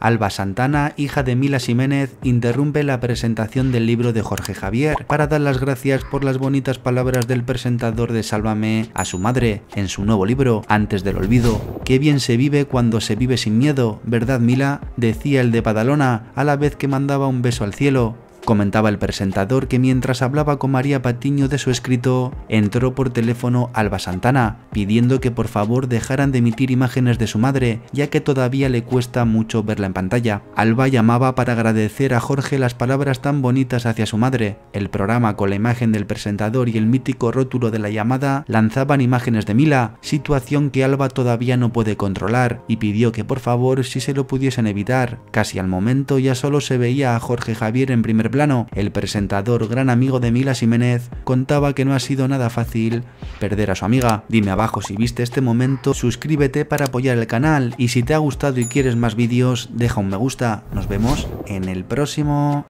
Alba Santana, hija de Mila Jiménez, interrumpe la presentación del libro de Jorge Javier para dar las gracias por las bonitas palabras del presentador de Sálvame a su madre en su nuevo libro, Antes del Olvido. Qué bien se vive cuando se vive sin miedo, ¿verdad Mila? decía el de Padalona, a la vez que mandaba un beso al cielo. Comentaba el presentador que mientras hablaba con María Patiño de su escrito, entró por teléfono Alba Santana, pidiendo que por favor dejaran de emitir imágenes de su madre, ya que todavía le cuesta mucho verla en pantalla. Alba llamaba para agradecer a Jorge las palabras tan bonitas hacia su madre. El programa con la imagen del presentador y el mítico rótulo de la llamada lanzaban imágenes de Mila, situación que Alba todavía no puede controlar, y pidió que por favor si se lo pudiesen evitar. Casi al momento ya solo se veía a Jorge Javier en primer plano el presentador, gran amigo de Mila Jiménez, contaba que no ha sido nada fácil perder a su amiga. Dime abajo si viste este momento, suscríbete para apoyar el canal y si te ha gustado y quieres más vídeos, deja un me gusta. Nos vemos en el próximo.